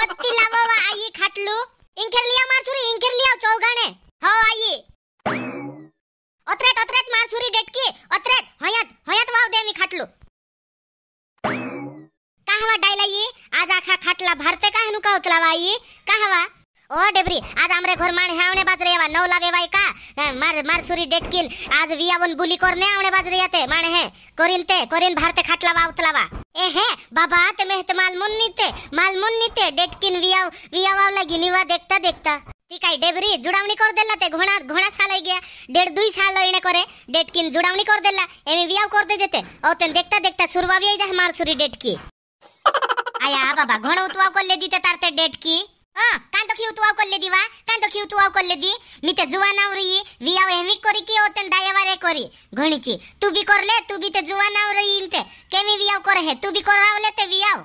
पत्ती लावा आई खाटलू इंखेर लिया मारसुरी इंखेर लिया चौगाने हो आई ओतरेत ओतरेत मारसुरी डेटकी ओतरेत हयात हयात वाव देवी खाटलू! कहवा डायला ये आज आखा खाटला भरते का हनु का आई आई कहवा ओ डेबरी आज हमरे घर मार हावने बाज रे नौ लागे भाई का मार मार सुरी डेटकिन आज वियावन बुली करने आवने बाज रे आते माने है करिन ते करिन भारते खाटलावा उतलावा ए हे बाबा ते मेहत माल मुन्नी ते माल मुन्नी ते डेटकिन वियाव वियावा लगी निवा देखता देखता টিকাই ডেবরি জুড়াউনি কর দেলা তে ঘোড়া ঘোড়া সাল হই গিয়া ডেড় দুই সাল হইনে করে ডেটকিন कर কর দেলা এমি বিয়াও করতে যেতে ও তেন দেখতা দেখতা সুরবা বিয়াই দেখ মার সুরি ডেটকি আয়া বাবা ঘোড়া উতওয়া করলে দিতে তারতে ডেটকি ಕಾಂತಕ್ಕೆ ಇವತ್ತು ಅವ್ ಕೊಲ್ಲಿದಿವ ಕಾಂತಕ್ಕೆ ಇವತ್ತು ಅವ್ ಕೊಲ್ಲಿದ್ದಿ ನಿತೆ ಜುವಾನವ್ರಿ ವಿ ಅವ್ ಹೆವಿ ಕೊರಿಕಿ ಓತನ್ ಡಾಯವಾರೆ ಕೊರಿ ಗೋಣಿಚಿ ತು ಬಿ ಕೊರ್ಲೆ ತು ಬಿ ತೆ ಜುವಾನವ್ರಿ ಇಂತೆ ಕೆಮಿ ವಿ ಅವ್ ಕೊರೆ ಹೆ ತು ಬಿ ಕೊರಾವಲೆ te ವಿ ಅವ್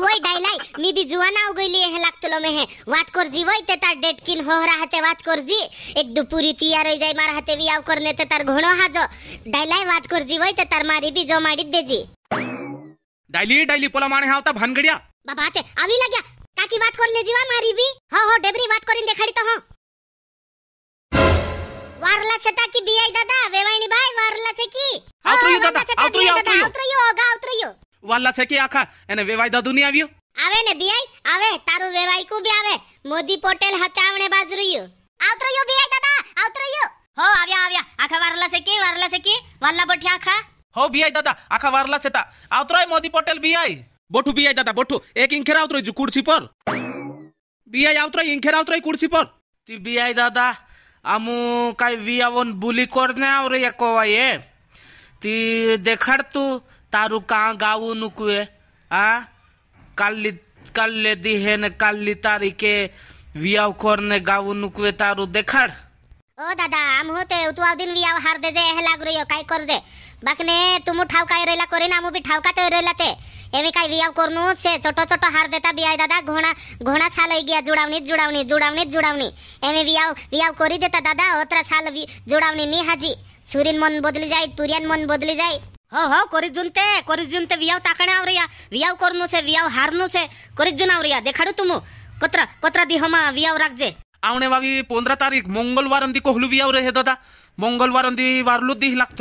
होय डाइलाई मी भी जुआना हो गई है लागतलो में है वात कर जी वही ते तार डेट किन हो रहा ते वात कर जी एक दुपुरी तिया रही जाए मारा हाथे भी आव करने ते तार घोड़ो हा जो डाइलाई वात कर जी वही ते तार मारी भी जो मारी दे जी डाइली डाइली पोला माने हाव ता भानगड़िया बाबा ते अभी लग काकी बात कर ले जीवा मारी भी हो हाँ, हो हाँ, डेबरी बात करिन देखाड़ी तो हो हाँ। वारला सेता की बीआई दादा वेवाणी भाई वारला से की आउत्रयो दादा आउत्रयो आउत्रयो होगा आउत्रयो वाला से की आखा एने वेवाई दादू नहीं आवियो आवे ने बीआई आवे तारू वेवाई को भी आवे मोदी पोटेल हतावणे बाजरियो आउत्रयो बीआई दादा आउत्रयो हो आव्या आव्या आखा वारला से की वारला से की वाला बठिया आखा हो बीआई दादा आखा वारला सेता आउत्रय मोदी पोटेल बीआई বটু বিয়াই দাদা বটু एक इंखेरा आवतोय जु कुर्सी पर बियाई आवतोय इंखेर आवतोय कुर्सी पर ती बियाई दादा आमू काय वियावन बुली करणे आवरे एको वाये ती देखाड तू तारू का गाऊ नुकुए आ काली काले दी हे ने काली तारीखे वियाव करणे गाऊ नुकुए तारू देखाड ओ दादा आम होते तू दिन वियाव हार दे जे हे लागरियो काई कर दे ने तुमू ठाव काय रेला करीन आमू बी ठाव का ते रेला ते એવી કાંઈ વિયાવ કોરનું છે ચોટો ચોટો હાર દેતા બિયાય દાદા ઘોણા ઘોણા છા લઈ ગયા જોડાવણી જોડાવણી જોડાવણી જોડાવણી એવી વિયાવ વિયાવ કોરી દેતા દાદા ઓતરા છાલ જોડાવણી ની હાજી સુરીન મન બદલી જાય તુરિયાન મન બદલી જાય હો હો કરી જુનતે કરી જુનતે વિયાવ તાકણે આવરિયા વિયાવ કોરનું છે વિયાવ હારનું છે કરી જુન આવરિયા દેખાડું તું કતરા કતરા દિહમાં વિયાવ રાખજે આવણે વાવી 15 તારીખ મંગળવાર અંદી કોહલુ વિયાવ રહે દાદા मंगलवार वार दी लगत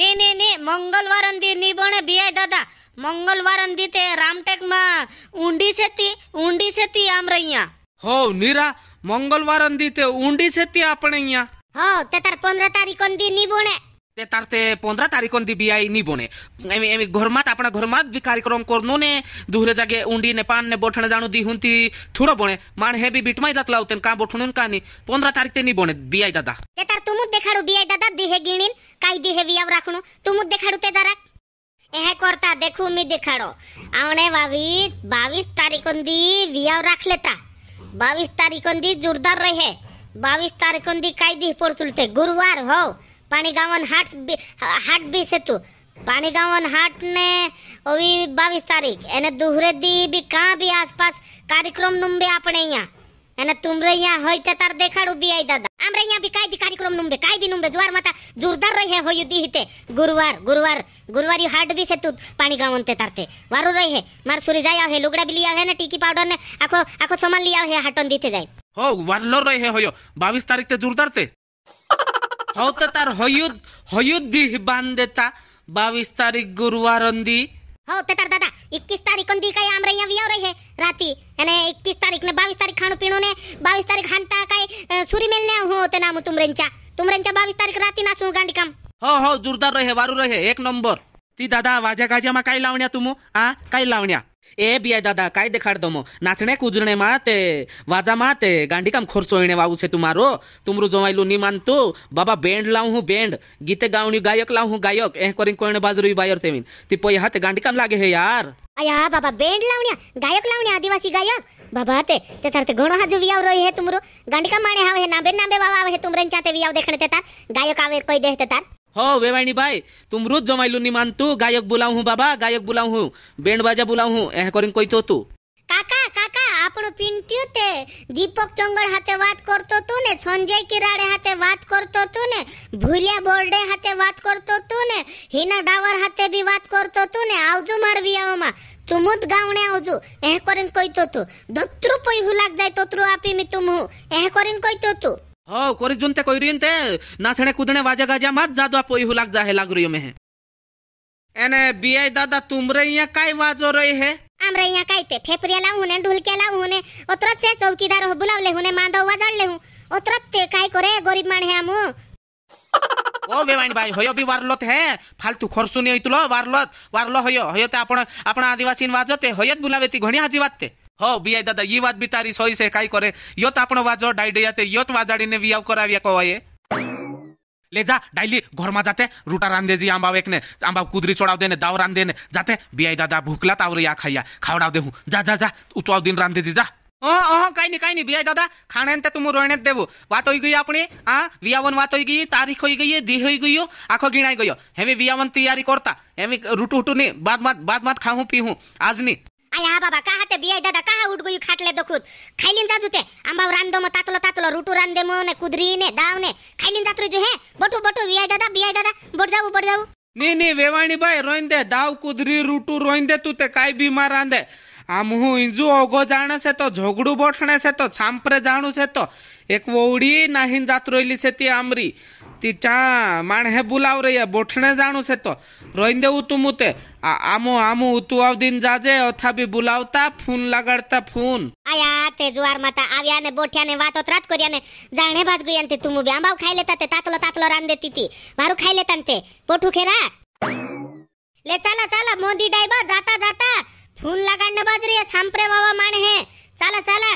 नहीं नहीं मंगलवार बीए दादा मंगलवार रामटेक में उंडी सेती उंडी सेती आम रहिया हो नीरा मंगलवार ते उंडी सेती आपने यहाँ हो ते पंद्रह तारीख को नहीं बोने તે તાર તે પંદર તારીખ દી બીઆઈ ની બને એમ એમ ઘરમાં જ આપણા ઘરમાં જ બી કાર્યક્રમ કરનો ને દૂરે જાગે ઊંડી ને પાન ને બોઠણ જાણું દી હુંતી થોડો બને માણ હે બી બીટમાં જાત લાવતે કા બોઠણું કા ની પંદર તારીખ તે ની બને બીઆઈ દાદા તે તાર તું જ દેખાડું બીઆઈ દાદા દીહે ગીણીન કાઈ દીહે વિયાવ રાખણું તું જ દેખાડું તે તારા એહે કરતા દેખું મી દેખાડો આવણે વાવી બાવીસ તારીખ દી વિયાવ રાખ લેતા બાવીસ તારીખ દી જોરદાર રહે બાવીસ તારીખ દી કાઈ દી પડતું તે ગુરુવાર હોવ पानीगावन हाट हाट भी सेतु पानीगावन हाट ने अभी बावीस तारीख एने दुहरे दी भी कहाँ भी आसपास कार्यक्रम नुम भी अपने यहाँ एने तुमरे यहाँ हो ते तार देखा भी आई दादा हमरे यहाँ भी काई भी कार्यक्रम नुम भी भी नुम जुआर माता जोरदार रही है होयु दी हिते गुरुवार गुरुवार गुरुवार यू हाट भी से तू पानी गांव ते तारते वारु रही है मार सूरी जाया है लुगड़ा भी लिया है ना टीकी पाउडर ने आखो आखो सामान लिया है हाटन दी जाए हो वार लो रही है होयो बाईस तारीख ते जोरदार ते হওতে তার হয়ুদ হয়ুদ দিহ বান্দেতা बाईस तारीख गुरुवार हो ते दादा इक्कीस तारीख अंदी काय तारीख ने बाईस तारीख तारीख हानता काय सूरी काम हो जोरदार रहे वारू रहे एक नंबर ती दादा वाजा गाजा मा कई लावण्या तुम आ कई लावण्या ए बिया दादा काय देखाड़ दमो नाचने कुदने माते वाजा माते गांडी काम खोरचोइने वाऊ छे तुम्हारो तुमरो जमाइलो नी मानतो बाबा बैंड लाऊ हूं बैंड गीते गावणी गायक लाऊ हूं गायक ए करिन कोइने बाजरी बायर तेमिन ती पयहा ते गांडी काम लागे हे यार आया बाबा बैंड लावण्या गायक लावण्या आदिवासी गायक बाबा ते ते तरते गणो हाजु वियाव रोई है तुमरो गांडी काम माने हावे नाबे नाबे बाबा आवे तुमरे चाते वियाव देखणे ते तार गायक आवे कोई देहते तार हो वेवाणी भाई तुमरू जमाइलू नी मानतू गायक बुलाऊ हूँ बाबा गायक बुलाऊ हूँ बैंड बाजा बुलाऊ हूँ ऐ करीन कोई तो तू કાકા કાકા આપણો પિન્ટ્યુ તે દીપક ચોંગળ હાથે વાત કરતો તું ને સંજય કિરાડે હાથે વાત કરતો તું ને ભૂલિયા બોર્ડે હાથે વાત કરતો તું ને હિના ડાવર હાથે બી વાત કરતો તું ને આવજો માર વિયાઓમાં તું મુદ ગાવણે આવજો એહ કરીને કહીતો તું દત્રુ પૈ હુલાક જાય તોતરું આપી મી તું હું એહ કરીને કહીતો તું हो कोरी जुनते कोई रिन ते नाचने कुदने वाजा गाजा मत जादो आप वही हुलाक जाहे लागरियो में है एने बीआई दादा तुम रे यहाँ काई वाजो रही है रे यहाँ काई ते फेफरिया लाऊ हुने ढुलके लाऊ हुने ओतरत से चौकीदार हो बुलाव ले हुने मांदो वाजड़ ले हूँ ओतरत ते काई करे गरीब मान है हमू ओ बेवाइन भाई होयो भी वारलोत है फालतू खरसुनी होइतलो वारलोत वारलो होयो होयो ते आपण आपण आदिवासी वाजो ते होयत बुलावेती घणी हाजी वात ते दादा ये હવ બિયાઈ દાદા ઈ વાત બી તારી સોઈ છે કાઈ કરે યોત આપણો વાજો ડાઈડયા તે યોત વાજાડીને करा કરાવ્યા કોવાએ ले जा डाइली घर में जाते रूटा रान देजी आंबाव एक ने आंबाव कुदरी चढ़ाव देने दाव रान देने जाते बियाई दादा भूखला तावरे या खाइया खावड़ा देहू जा जा जा उतवाव दिन रान जी जा ओ ओ कहीं नहीं कहीं नहीं बिया दादा खाने ते तुम रोने देवो बात हो गई अपनी हाँ बियावन बात हो गई तारीख हो गई दी हो गई आखो गिणाई गयो हेमी बियावन तैयारी करता हेमी रूटू उटू नहीं बाद मत बाद मत खाऊं पीऊं आज नहीं आय हा बाबा का हाते बियाय दादा का उठ गई खाटले दखूत खाईलीन जाजू ते आंबाव रांदो म तातलो तातलो रूटू रांदे म ने कुदरी ने दाव ने खाईलीन जात रजू हे बटू बटू बियाय दादा बियाय दादा बड जाऊ बड जाऊ नी नी वेवाणी बाई रोइन दे दाव कुदरी रूटू रोइन दे तू ते काय बीमार रांदे આમહું ઇંજુ ઓગો જાણે છે તો ઝોગડું બોઠણે છે તો છાંપરે જાણું છે તો એક વોવડી નાહીન જાત રોઈલી છે તે આમરી ती चा माण हे बुलाव रही है बोठने जाणू से तो रोइन देऊ तुम उते आमो आमो उतुआव दिन जाजे अथा भी बुलावता फोन लगाड़ता फोन आया ते जुवार माता आव्या ने बोठ्या ने वातो त्रात करिया ने जाणे भाज गई ते तुम भी आंबाव खाई लेता ते ताकलो ताकलो रान देती थी मारू खाई लेता ते पोठू खेरा ले चला चला मोदी डाइबा जाता जाता फोन लगाड़ने बाज रही है सांप्रे बाबा माने है चला चला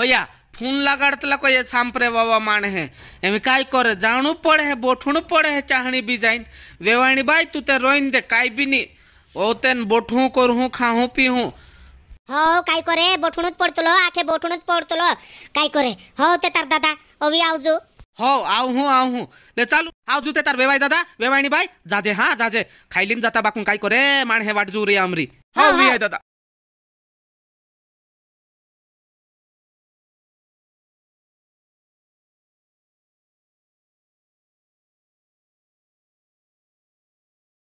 होया ફૂન લગાડતલા કોઈ સાંપરે વાવા માણે હે એમ કાંઈ કરે જાણવું પડે હે બોઠણું પડે હે ચાહણી બી જાઈને વેવાણી બાઈ તું તે રોઈને દે કાંઈ બી નહીં ઓ તેને બોઠું કરું ખાહું પીહું हो काय करे बोठूनच पडतलो आखे बोठूनच पडतलो काय करे हो ते तार दादा अवी आवजो हो आऊ हूँ आऊ हूँ ले चालू आवजू ते तार वेवाई दादा वेवाईणी बाई जाजे हा जाजे खाईलीम जाता बाकून काय करे माण हे वाट रे आमरी हो वी दादा